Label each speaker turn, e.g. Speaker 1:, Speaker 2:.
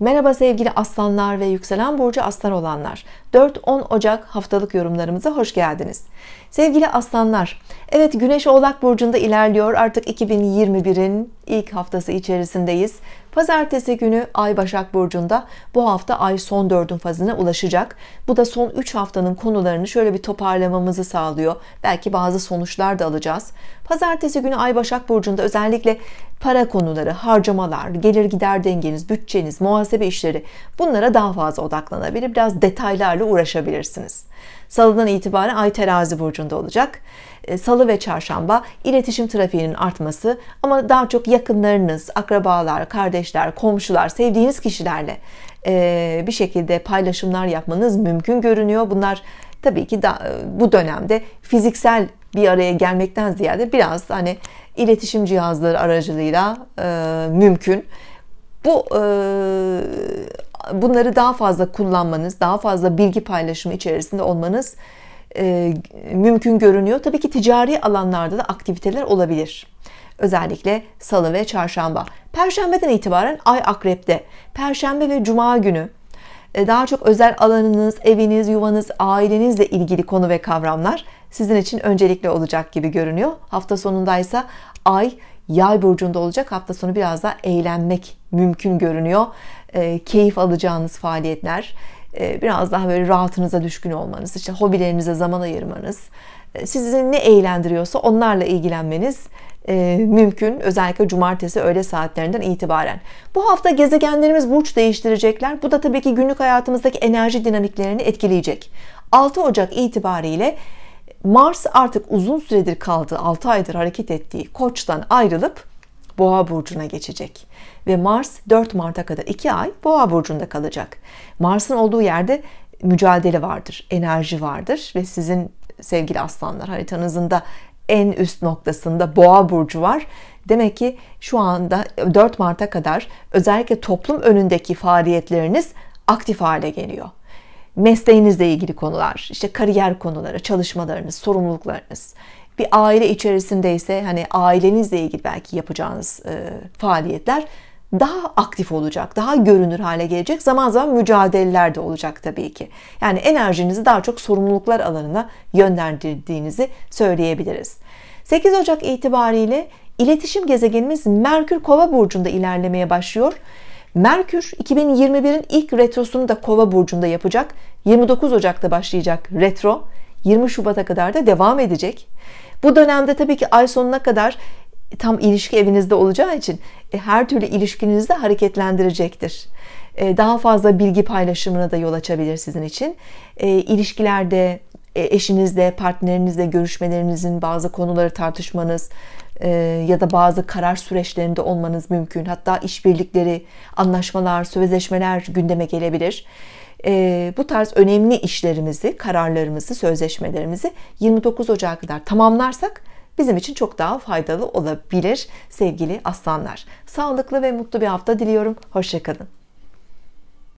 Speaker 1: Merhaba sevgili aslanlar ve yükselen burcu aslan olanlar. 4-10 Ocak haftalık yorumlarımıza hoş geldiniz. Sevgili aslanlar, evet güneş oğlak burcunda ilerliyor. Artık 2021'in ilk haftası içerisindeyiz. Pazartesi günü Ay Başak Burcu'nda bu hafta Ay son dördün fazına ulaşacak. Bu da son 3 haftanın konularını şöyle bir toparlamamızı sağlıyor. Belki bazı sonuçlar da alacağız. Pazartesi günü Ay Başak Burcu'nda özellikle para konuları, harcamalar, gelir gider dengeniz, bütçeniz, muhasebe işleri bunlara daha fazla odaklanabilir. Biraz detaylarla uğraşabilirsiniz. Salıdan itibaren Ay Terazi Burcu'nda olacak. E, Salı ve Çarşamba iletişim trafiğinin artması ama daha çok yakınlarınız, akrabalar, kardeşler, komşular, sevdiğiniz kişilerle e, bir şekilde paylaşımlar yapmanız mümkün görünüyor. Bunlar tabii ki e, bu dönemde fiziksel bir araya gelmekten ziyade biraz hani iletişim cihazları aracılığıyla e, mümkün. Bu bunları daha fazla kullanmanız, daha fazla bilgi paylaşımı içerisinde olmanız mümkün görünüyor. Tabii ki ticari alanlarda da aktiviteler olabilir. Özellikle salı ve çarşamba. Perşembeden itibaren ay akrepte. Perşembe ve cuma günü e, daha çok özel alanınız, eviniz, yuvanız, ailenizle ilgili konu ve kavramlar sizin için öncelikli olacak gibi görünüyor. Hafta sonundaysa ay Yay burcunda olacak. Hafta sonu biraz daha eğlenmek mümkün görünüyor. E, keyif alacağınız faaliyetler, e, biraz daha böyle rahatınıza düşkün olmanız, işte hobilerinize zaman ayırmanız, e, sizi ne eğlendiriyorsa onlarla ilgilenmeniz e, mümkün. Özellikle cumartesi öğle saatlerinden itibaren. Bu hafta gezegenlerimiz burç değiştirecekler. Bu da tabii ki günlük hayatımızdaki enerji dinamiklerini etkileyecek. 6 Ocak itibariyle Mars artık uzun süredir kaldığı 6 aydır hareket ettiği Koç'tan ayrılıp Boğa burcuna geçecek ve Mars 4 Mart'a kadar 2 ay Boğa burcunda kalacak. Mars'ın olduğu yerde mücadele vardır, enerji vardır ve sizin sevgili aslanlar haritanızın da en üst noktasında Boğa burcu var. Demek ki şu anda 4 Mart'a kadar özellikle toplum önündeki faaliyetleriniz aktif hale geliyor mesleğinizle ilgili konular, işte kariyer konuları, çalışmalarınız, sorumluluklarınız. Bir aile içerisinde ise hani ailenizle ilgili belki yapacağınız e, faaliyetler daha aktif olacak, daha görünür hale gelecek. Zaman zaman mücadeleler de olacak tabii ki. Yani enerjinizi daha çok sorumluluklar alanına yönlendirdiğinizi söyleyebiliriz. 8 Ocak itibariyle iletişim gezegenimiz Merkür Kova burcunda ilerlemeye başlıyor Merkür 2021'in ilk retrosunu da Kova burcunda yapacak. 29 Ocak'ta başlayacak retro. 20 Şubat'a kadar da devam edecek. Bu dönemde tabii ki ay sonuna kadar e, tam ilişki evinizde olacağı için e, her türlü ilişkinizi de hareketlendirecektir. E, daha fazla bilgi paylaşımına da yol açabilir sizin için. E, ilişkilerde, e, eşinizle, partnerinizle görüşmelerinizin bazı konuları tartışmanız, e, ya da bazı karar süreçlerinde olmanız mümkün. Hatta işbirlikleri, anlaşmalar, sözleşmeler gündeme gelebilir. E, bu tarz önemli işlerimizi, kararlarımızı, sözleşmelerimizi 29 Ocağı kadar tamamlarsak bizim için çok daha faydalı olabilir sevgili aslanlar. Sağlıklı ve mutlu bir hafta diliyorum. Hoşçakalın.